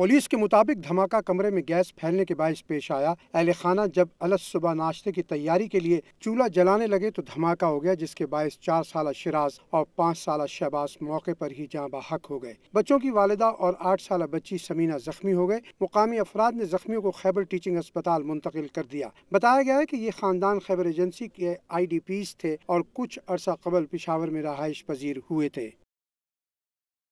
police के मुताबिक धमाका कमरे में गैस फैलने के बायस पेश आया अहल खाना जब अलग सुबह नाश्ते की तैयारी के लिए चूल्हा जलाने लगे तो धमाका हो गया जिसके बायस चार साल शराज और पाँच साल शहबाज मौके पर ही जहाँ बाहक हो गए बच्चों की वालदा और आठ साल बच्ची समीना जख्मी हो गए मुकामी अफराद ने जख्मियों को खैबर टीचिंग अस्पताल मुंतकिल कर दिया बताया गया है की ये खानदान खैबर एजेंसी के आई डी पीज थे और कुछ अरसा कबल पिशावर में रहायश पजीर हुए थे